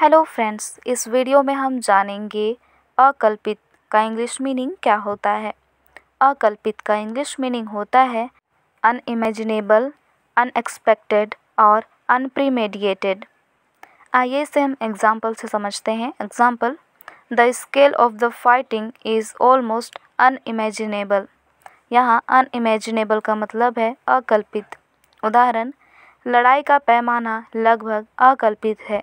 hello friends इस video में हम जानेंगे अकल्पित का इंग्लिश मीनिंग क्या होता है अकल्पित का इंग्लिश मीनिंग होता है अनइमेजिनेबल अनएक्सपेक्टेड और अनप्रीमेडिएटेड आइए इसे हम एग्जाम्पल से समझते हैं example the scale of the fighting is almost unimaginable यहाँ अनइमेजिनेबल का मतलब है अकल्पित उदाहरण लड़ाई का पैमाना लगभग अकल्पित है